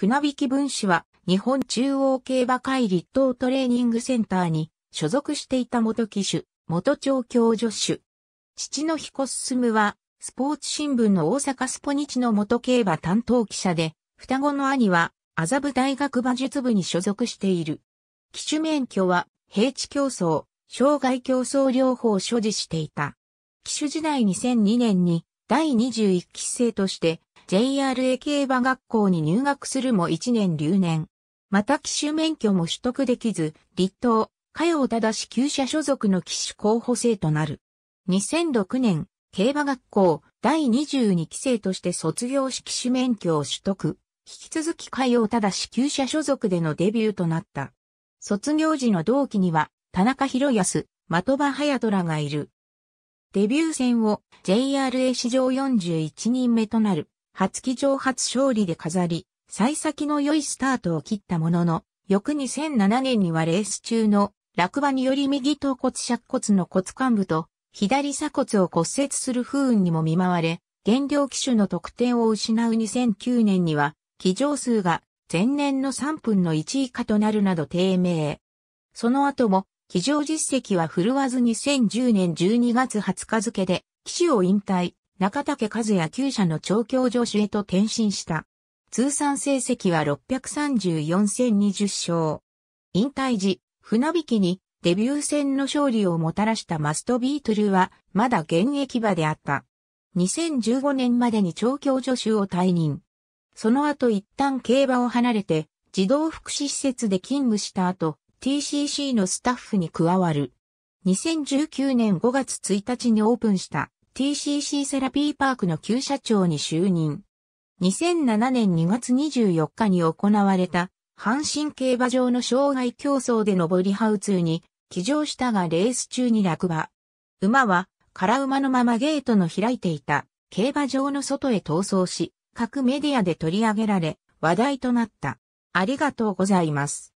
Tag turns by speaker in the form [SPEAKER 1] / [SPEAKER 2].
[SPEAKER 1] 船引き分子は日本中央競馬会立東トレーニングセンターに所属していた元騎手、元調教助手。父の彦進はスポーツ新聞の大阪スポニチの元競馬担当記者で、双子の兄は麻布大学馬術部に所属している。騎手免許は平地競争、障害競争両方所持していた。騎手時代2002年に第21期生として JRA 競馬学校に入学するも1年留年。また騎手免許も取得できず、立党、加用正し旧社所属の騎手候補生となる。2006年、競馬学校第22期生として卒業し騎手免許を取得。引き続き加用正旧社所属でのデビューとなった。卒業時の同期には、田中博康、的場隼人らがいる。デビュー戦を JRA 史上41人目となる初騎乗初勝利で飾り、幸先の良いスタートを切ったものの、翌2007年にはレース中の落馬により右頭骨尺骨の骨幹部と左鎖骨を骨折する不運にも見舞われ、減量機種の得点を失う2009年には、騎乗数が前年の3分の1以下となるなど低迷。その後も、騎乗実績は振るわず2010年12月20日付で、騎手を引退、中竹和也旧社の調教助手へと転身した。通算成績は634戦20勝。引退時、船引きにデビュー戦の勝利をもたらしたマストビートルはまだ現役場であった。2015年までに調教助手を退任。その後一旦競馬を離れて児童福祉施設で勤務した後、TCC のスタッフに加わる。2019年5月1日にオープンした TCC セラピーパークの旧社長に就任。2007年2月24日に行われた、阪神競馬場の障害競争で上りハウツーに、騎乗したがレース中に落馬。馬は、空馬のままゲートの開いていた、競馬場の外へ逃走し、各メディアで取り上げられ、話題となった。ありがとうございます。